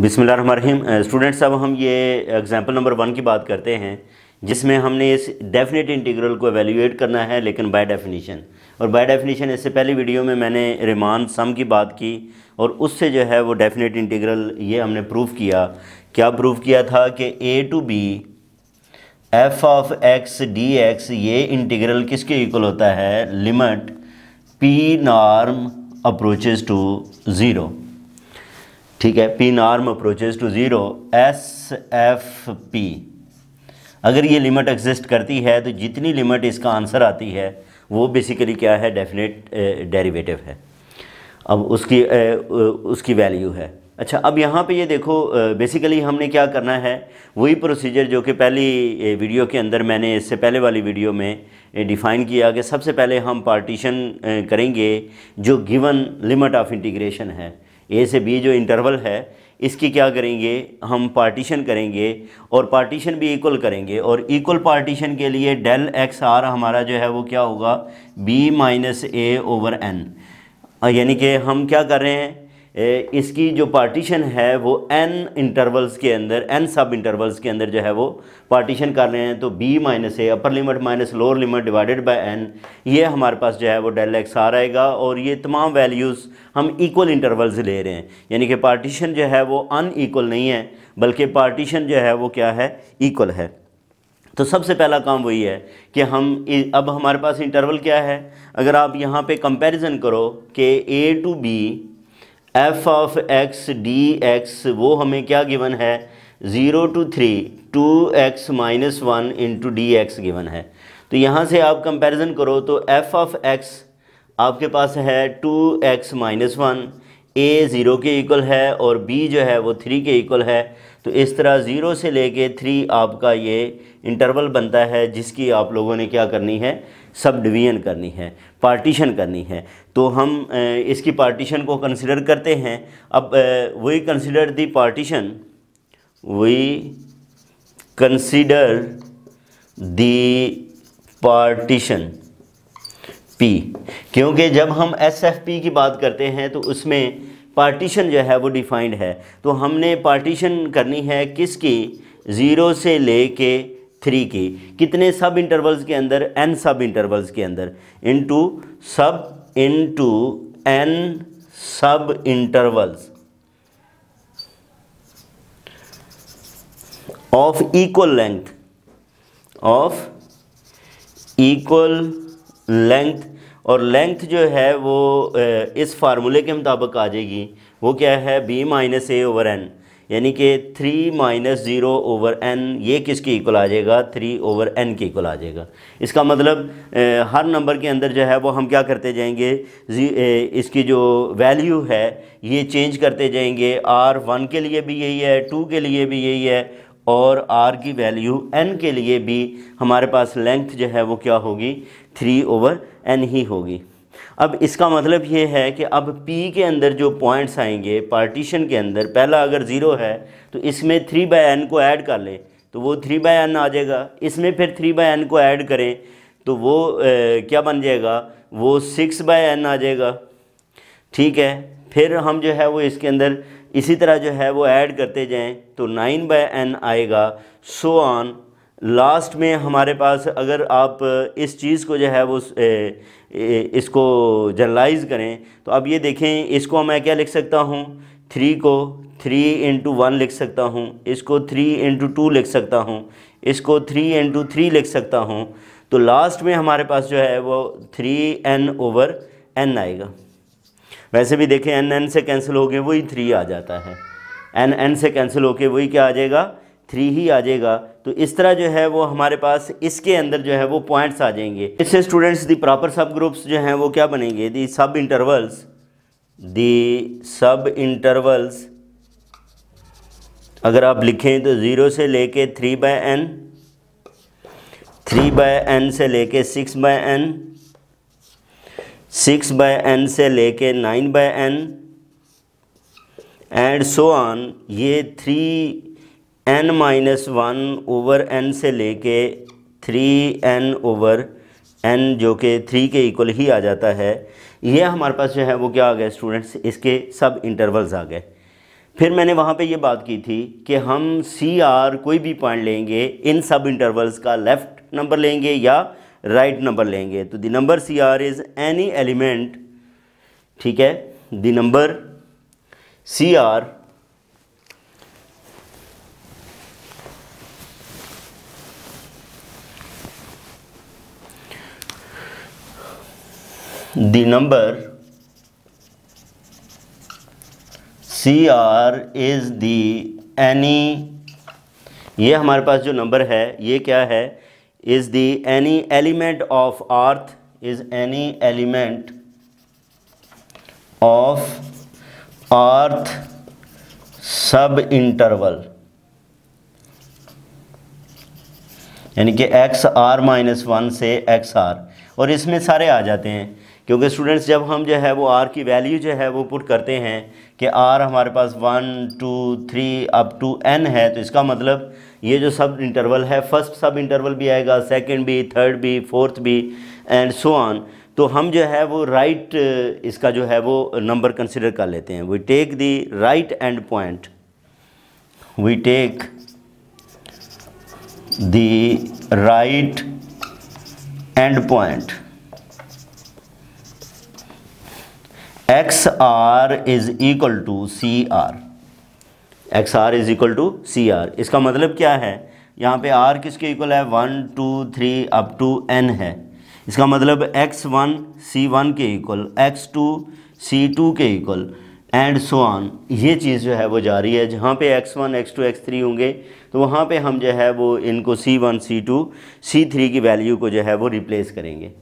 बिसमीम स्टूडेंट्स अब हम ये एग्ज़ाम्पल नंबर वन की बात करते हैं जिसमें हमने इस डेफिनेट इंटीग्रल को एवेल्यूएट करना है लेकिन बाय डेफिनेशन और बाय डेफिनेशन इससे पहले वीडियो में मैंने रिमान सम की बात की और उससे जो है वो डेफिनेट इंटीग्रल ये हमने प्रूव किया क्या प्रूफ किया था कि A to B f of x d x ये इंटीग्रल किसके इक्वल होता है limit P norm approaches to zero ठीक है P norm approaches to zero S F P अगर ये लिमिट एग्जिस्ट करती है तो जितनी लिमिट इसका आंसर आती है वो बेसिकली क्या है डेफिनेट डेरिवेटिव है अब उसकी ए, उसकी वैल्यू है अच्छा अब यहाँ पे ये देखो बेसिकली हमने क्या करना है वही प्रोसीजर जो कि पहली वीडियो के अंदर मैंने इससे पहले वाली वीडियो में डिफ़ाइन किया कि सबसे पहले हम पार्टीशन करेंगे जो गिवन लिमिट ऑफ इंटीग्रेशन है ए से बी जो इंटरवल है इसकी क्या करेंगे हम पार्टीशन करेंगे और पार्टीशन भी इक्वल करेंगे और इक्वल पार्टीशन के लिए डेल एक्स आर हमारा जो है वो क्या होगा B minus A over N यानी कि हम क्या कर रहे हैं इसकी जो पार्टीशन है वो एन इंटरवल्स के अंदर एन सब इंटरवल्स के अंदर जो है वो पार्टीशन कर रहे हैं तो B minus A upper limit minus lower limit divided by N ये हमारे पास जो है वो डेल एक्स आ रहेगा और ये तमाम वैल्यूज़ हम इक्वल इंटरवल्स ले रहे हैं यानी कि पार्टीशन जो है वो अन नहीं है बल्कि पार्टीशन जो है वो क्या है इक्वल है तो सबसे पहला काम वही है कि हम अब हमारे पास इंटरवल क्या है अगर आप यहाँ पे कंपैरिजन करो कि A to B f of x d x वो हमें क्या गिवन है zero to three two x minus one into d x given है तो यहाँ से आप कंपैरिजन करो तो एफ ऑफ एक्स आपके पास है two x minus one a zero के इक्वल है और बी जो है वो थ्री के इक्वल है तो इस तरह ज़ीरो से लेके थ्री आपका ये इंटरवल बनता है जिसकी आप लोगों ने क्या करनी है सब डिवीज़न करनी है पार्टीशन करनी है तो हम इसकी पार्टीशन को कंसिडर करते हैं अब वही कंसिडर दी पार्टीशन वही कंसिडर दी पार्टीशन पी क्योंकि जब हम एस एफ पी की बात करते हैं तो उसमें पार्टीशन जो है वो डिफाइंड है तो हमने पार्टीशन करनी है किसकी ज़ीरो से लेके थ्री के कितने सब इंटरवल्स के अंदर एन सब इंटरवल्स के अंदर into sub into N subintervals of equal length of equal length और लेंथ जो है वो इस फार्मूले के मुताबिक आ जाएगी वो क्या है B minus A over N यानी कि three minus zero over N ये किसकी इक्वल आ जाएगा थ्री ओवर एन की इक्वल आ जाएगा इसका मतलब ए, हर नंबर के अंदर जो है वो हम क्या करते जाएंगे ए, इसकी जो वैल्यू है ये चेंज करते जाएंगे आर वन के लिए भी यही है टू के लिए भी यही है और आर की वैल्यू एन के लिए भी हमारे पास लेंथ जो है वो क्या होगी थ्री ओवर एन ही होगी अब इसका मतलब ये है कि अब P के अंदर जो पॉइंट्स आएंगे पार्टीशन के अंदर पहला अगर ज़ीरो है तो इसमें थ्री बाय एन को ऐड कर लें तो वो थ्री बाय एन आ जाएगा इसमें फिर थ्री बाय एन को ऐड करें तो वो ए, क्या बन जाएगा वो सिक्स बाय एन आ जाएगा ठीक है फिर हम जो है वो इसके अंदर इसी तरह जो है वो ऐड करते जाएँ तो नाइन बाय एन आएगा सो ऑन लास्ट में हमारे पास अगर आप इस चीज़ को जो है वो इसको जनरलाइज करें तो अब ये देखें इसको मैं क्या लिख सकता हूँ थ्री को थ्री इंटू वन लिख सकता हूँ इसको थ्री इंटू टू लिख सकता हूँ इसको थ्री इंटू थ्री लिख सकता हूँ तो लास्ट में हमारे पास जो है वो थ्री एन ओवर एन आएगा वैसे भी देखें एन एन से कैंसिल हो गए वही थ्री आ जाता है एन एन से कैंसिल होके वही क्या आ जाएगा थ्री ही आ जाएगा तो इस तरह जो है वो हमारे पास इसके अंदर जो है वो पॉइंट्स आ जाएंगे इससे students the proper subgroups जो हैं वो क्या बनेंगे दी सब इंटरवल्स दी सब इंटरवल्स अगर आप लिखें तो ज़ीरो से लेके three by N three by N से लेके six by N six by N से लेके nine by N and so on ये three N minus one over N से लेके थ्री एन ओवर एन जो कि थ्री के इक्वल ही आ जाता है ये हमारे पास जो है वो क्या आ गया स्टूडेंट्स इसके सब इंटरवल्स आ गए फिर मैंने वहाँ पे ये बात की थी कि हम सी आर कोई भी पॉइंट लेंगे इन सब इंटरवल्स का लेफ़्ट नंबर लेंगे या राइट right नंबर लेंगे तो the number C R is any element ठीक है the number C R the number CR is the any ये हमारे पास जो नंबर है ये क्या है is the any element of rth is any element of rth subinterval यानी कि एक्स आर माइनस वन से एक्स आर और इसमें सारे आ जाते हैं क्योंकि स्टूडेंट्स जब हम जो है वो आर की वैल्यू जो है वो पुट करते हैं कि आर हमारे पास one two three up to N है तो इसका मतलब ये जो सब इंटरवल है फर्स्ट सब इंटरवल भी आएगा सेकंड भी थर्ड भी फोर्थ भी एंड सो ऑन तो हम जो है वो राइट right इसका जो है वो नंबर कंसिडर कर लेते हैं we take the right end point we take the right end point x R is equal to C R x R is equal to C R इसका मतलब क्या है यहाँ पे आर किसके इक्वल है one two three up to N है इसका मतलब एक्स वन सी वन के equal x two C two के इक्वल एंड सो ऑन ये चीज़ जो है वो जारी है जहाँ पे x one x two x three होंगे तो वहाँ पे हम जो है वो इनको C one C two C three की वैल्यू को जो है वो रिप्लेस करेंगे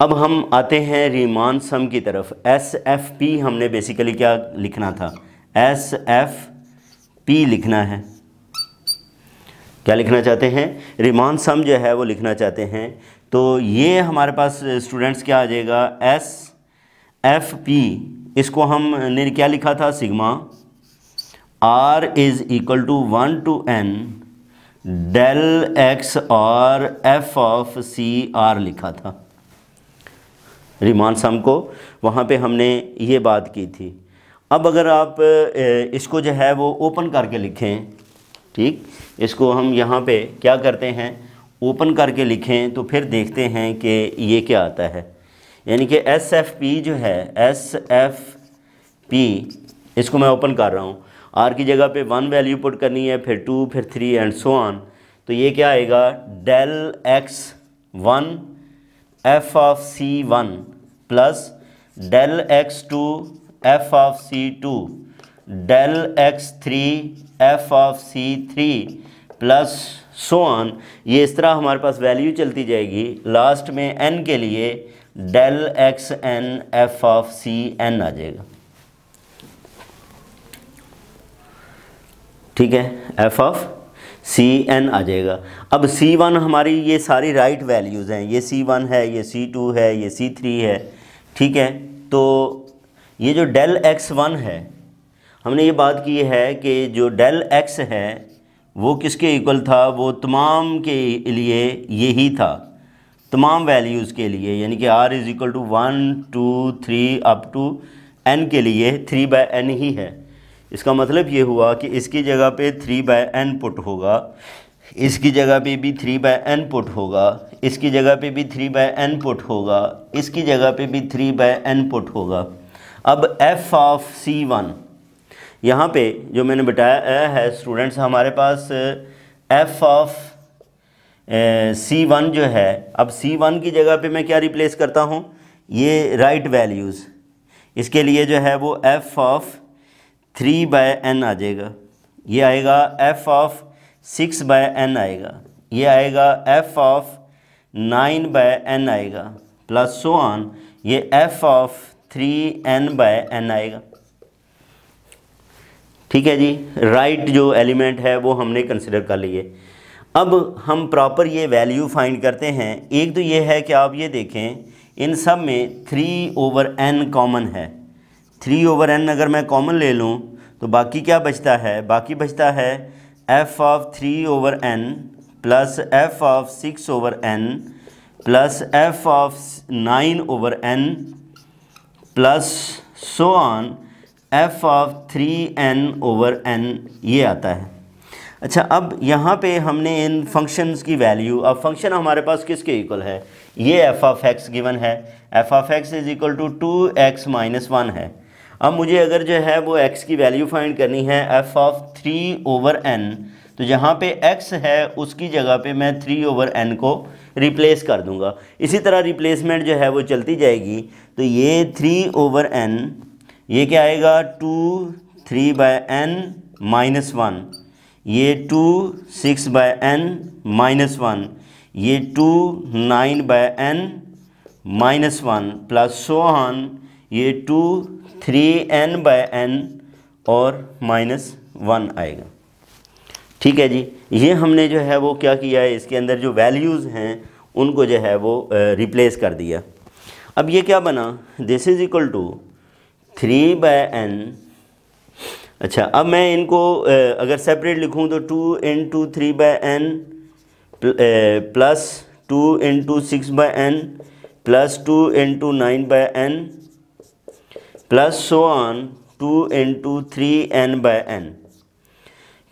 अब हम आते हैं रीमान सम की तरफ एस एफ पी हमने बेसिकली क्या लिखना था एस एफ पी लिखना है क्या लिखना चाहते हैं रिमान सम जो है वो लिखना चाहते हैं तो ये हमारे पास स्टूडेंट्स क्या आ जाएगा एस एफ पी इसको हमने क्या लिखा था sigma R is equal to one two N del x और एफ ऑफ सी आर लिखा था रिमांड सम को वहाँ पे हमने ये बात की थी अब अगर आप इसको जो है वो ओपन करके लिखें ठीक इसको हम यहाँ पे क्या करते हैं ओपन करके लिखें तो फिर देखते हैं कि ये क्या आता है यानी कि एस एफ पी जो है एस एफ पी इसको मैं ओपन कर रहा हूँ आर की जगह पे वन वैल्यू पुट करनी है फिर टू फिर थ्री एंड सो ऑन तो ये क्या आएगा del x one f of C one plus del x two f of C two del x three f of C three plus so on ये इस तरह हमारे पास वैल्यू चलती जाएगी लास्ट में एन के लिए del x N f of C N आ जाएगा ठीक है एफ ऑफ सी एन आ जाएगा अब सी वन हमारी ये सारी राइट वैल्यूज़ हैं ये सी वन है ये सी टू है ये सी थ्री है ठीक है तो ये जो डेल एक्स वन है हमने ये बात की है कि जो डेल एक्स है वो किसके इक्वल था वो तमाम के लिए यही था तमाम वैल्यूज़ के लिए यानी कि R is equal to one two three up to N के लिए थ्री बाय एन ही है इसका मतलब ये हुआ कि इसकी जगह पे थ्री बाय एन पुट होगा इसकी जगह पे भी थ्री बाय एन पुट होगा इसकी जगह पे भी थ्री बाय एन पुट होगा इसकी जगह पे भी थ्री बाय एन पुट होगा अब एफ ऑफ सी वन यहाँ पे जो मैंने बताया है स्टूडेंट्स हमारे पास एफ ऑफ सी वन जो है अब सी वन की जगह पे मैं क्या रिप्लेस करता हूँ ये राइट right वैल्यूज़ इसके लिए जो है वो f of three by N आ जाएगा ये आएगा f of six by N आएगा ये आएगा f of nine by N आएगा प्लस सो ऑन ये f of three N by N आएगा ठीक है जी राइट right जो एलिमेंट है वो हमने कंसिडर कर लिए अब हम प्रॉपर ये वैल्यू फाइंड करते हैं एक तो ये है कि आप ये देखें इन सब में थ्री ओवर एन कॉमन है थ्री ओवर एन अगर मैं कॉमन ले लूँ तो बाकी क्या बचता है बाकी बचता है f of three over N plus f of six over N plus f of nine over N plus so on f of three N over N ये आता है अच्छा अब यहाँ पे हमने इन फंक्शंस की वैल्यू अब फंक्शन हमारे पास किसके इक्वल है ये एफ़ ऑफ एक्स गिवन है f of x is equal to two x minus one है अब मुझे अगर जो है वो एक्स की वैल्यू फाइंड करनी है f of three over N तो जहाँ पे एक्स है उसकी जगह पे मैं थ्री ओवर एन को रिप्लेस कर दूंगा इसी तरह रिप्लेसमेंट जो है वो चलती जाएगी तो ये थ्री ओवर एन ये क्या आएगा two three by N minus one ये two six by N minus one ये two nine by N minus one plus so on ये two three N by N और माइनस वन आएगा ठीक है जी ये हमने जो है वो क्या किया है इसके अंदर जो वैल्यूज़ हैं उनको जो है वो रिप्लेस कर दिया अब ये क्या बना this is equal to three by N अच्छा अब मैं इनको अगर सेपरेट लिखूँ तो two into three by N plus two into six by N plus two into nine by N plus so on two into three N by N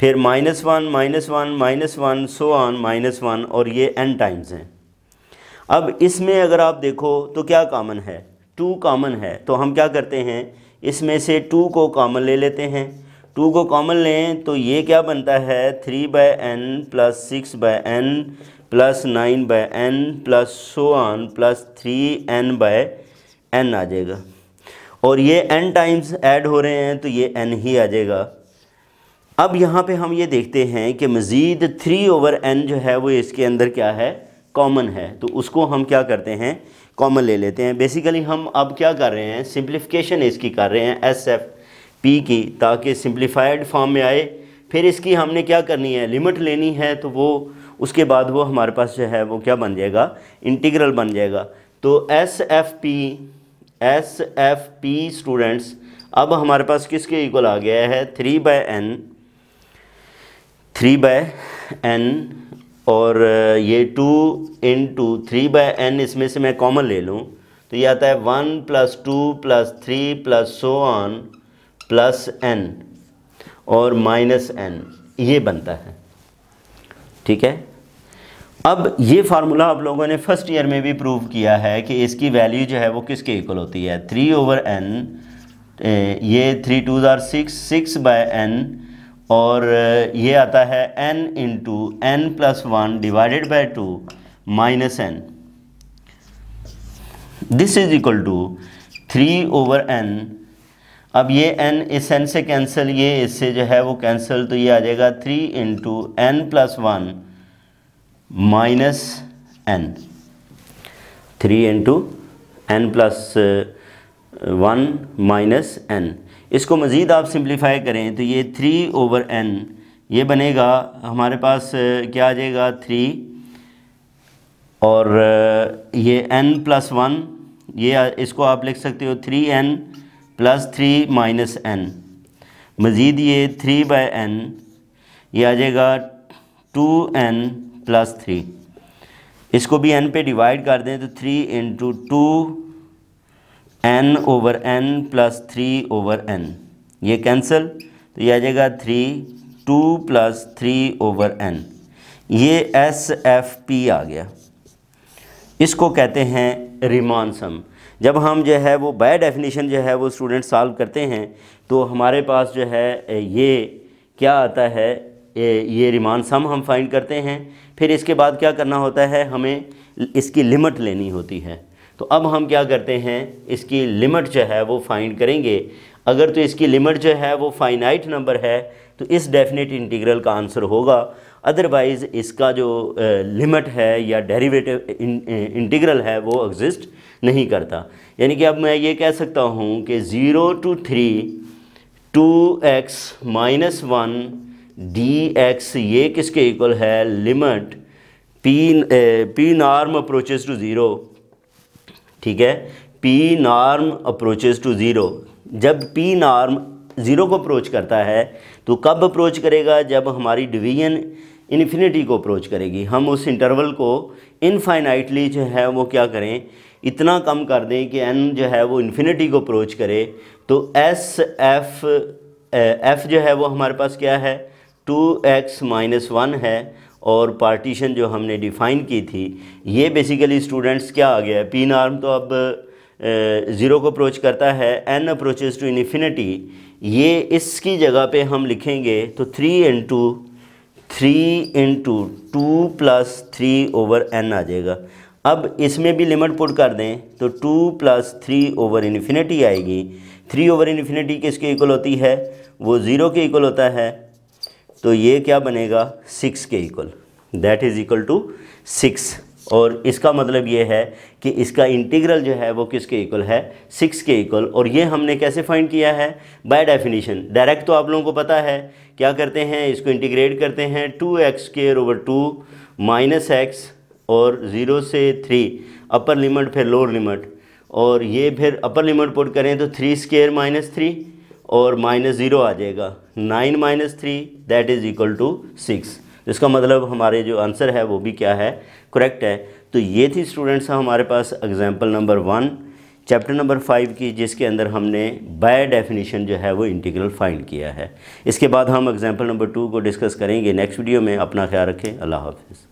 फिर minus one minus one minus one so on minus one और ये N times हैं अब इसमें अगर आप देखो तो क्या कॉमन है टू कॉमन है तो हम क्या करते हैं इसमें से टू को कॉमन ले लेते हैं टू को कॉमन लें तो ये क्या बनता है three by N plus six by N plus nine by N plus so on plus three N by N आ जाएगा और ये एन टाइम्स ऐड हो रहे हैं तो ये एन ही आ जाएगा अब यहाँ पे हम ये देखते हैं कि मज़ीद थ्री ओवर एन जो है वो इसके अंदर क्या है कॉमन है तो उसको हम क्या करते हैं कॉमन ले लेते हैं बेसिकली हम अब क्या कर रहे हैं सिंप्लीफिकेशन इसकी कर रहे हैं एस एफ पी की ताकि सिंप्लीफाइड फॉर्म में आए फिर इसकी हमने क्या करनी है लिमिट लेनी है तो वो उसके बाद वो हमारे पास जो है वो क्या बन जाएगा इंटीग्रल बन जाएगा तो S F P S F P students अब हमारे पास किसके इक्वल आ गया है three by N three by N और ये two into three by N इसमें से मैं कॉमन ले लूँ तो ये आता है one plus two plus three plus so on plus N और माइनस एन ये बनता है ठीक है अब ये फार्मूला आप लोगों ने फर्स्ट ईयर में भी प्रूव किया है कि इसकी वैल्यू जो है वो किसके इक्वल होती है थ्री ओवर एन ये three two R six six by N और ये आता है N into N plus one divided by two minus N this is equal to three over N अब ये एन इस एन से कैंसिल ये इससे जो है वो कैंसिल तो ये आ जाएगा three into N plus one minus N three into N plus one minus N इसको मज़ीद आप सिंप्लीफाई करें तो ये थ्री ओवर एन ये बनेगा हमारे पास uh, क्या आ जाएगा थ्री और uh, ये एन प्लस वन ये इसको आप लिख सकते हो three N plus three minus N मज़ीद ये थ्री बाई एन ये आ जाएगा टू एन प्लस थ्री इसको भी एन पे डिवाइड कर दें तो three into two N over N plus three over N ये कैंसिल तो यह आ जाएगा three two plus three over N ये एस एफ पी आ गया इसको कहते हैं रिमान सम जब हम जो है वो बाय डेफिनेशन जो है वो स्टूडेंट सॉल्व करते हैं तो हमारे पास जो है ये क्या आता है ये रिमान सम हम फाइंड करते हैं फिर इसके बाद क्या करना होता है हमें इसकी लिमिट लेनी होती है तो अब हम क्या करते हैं इसकी लिमिट जो है वो फाइंड करेंगे अगर तो इसकी लिमिट जो है वो फाइनाइट नंबर है तो इस डेफिनेट इंटीग्रल का आंसर होगा अदरवाइज़ इसका जो लिमिट है या डेरिवेटिव इंटीग्रल है वो एग्जिस्ट नहीं करता यानी कि अब मैं ये कह सकता हूँ कि zero to three two x minus one d x ये किसके इक्वल है limit p p norm approaches to zero ठीक है p norm approaches to zero जब पी नॉर्म ज़ीरो को अप्रोच करता है तो कब अप्रोच करेगा जब हमारी डिवीजन इन्फिनिटी को अप्रोच करेगी हम उस इंटरवल को इनफाइनाइटली जो है वो क्या करें इतना कम कर दें कि एन जो है वो इन्फिनिटी को अप्रोच करे तो एस एफ एफ जो है वो हमारे पास क्या है टू एक्स माइनस वन है और पार्टीशन जो हमने डिफ़ाइन की थी ये बेसिकली स्टूडेंट्स क्या आ गया है पी नॉर्म तो अब ज़ीरो को अप्रोच करता है एन अप्रोचेज़ टू इनफिनिटी ये इसकी जगह पे हम लिखेंगे तो three into three into two plus three over n आ जाएगा अब इसमें भी लिमिट पुट कर दें तो two plus three over infinity आएगी थ्री ओवर इन्फिनिटी किसके इक्वल होती है वो ज़ीरो के इक्वल होता है तो ये क्या बनेगा सिक्स के equal that is equal to six और इसका मतलब ये है कि इसका इंटीग्रल जो है वो किसके इक्वल है सिक्स के इक्वल और ये हमने कैसे फाइंड किया है बाय डेफिनेशन डायरेक्ट तो आप लोगों को पता है क्या करते हैं इसको इंटीग्रेट करते हैं two x square over two minus x और ज़ीरो से थ्री अपर लिमिट फिर लोअर लिमिट और ये फिर अपर लिमिट पुट करें तो थ्री स्केयर माइनस थ्री और माइनस ज़ीरो आ जाएगा nine minus three that is equal to six तो इसका मतलब हमारे जो आंसर है वो भी क्या है करेक्ट है तो ये थी स्टूडेंट्स हमारे पास example number one chapter number five की जिसके अंदर हमने बाय डेफिनेशन जो है वो इंटीग्रल फाइंड किया है इसके बाद हम एग्जाम्पल नंबर टू को डिस्कस करेंगे नेक्स्ट वीडियो में अपना ख्याल रखें अल्लाह हाफिज़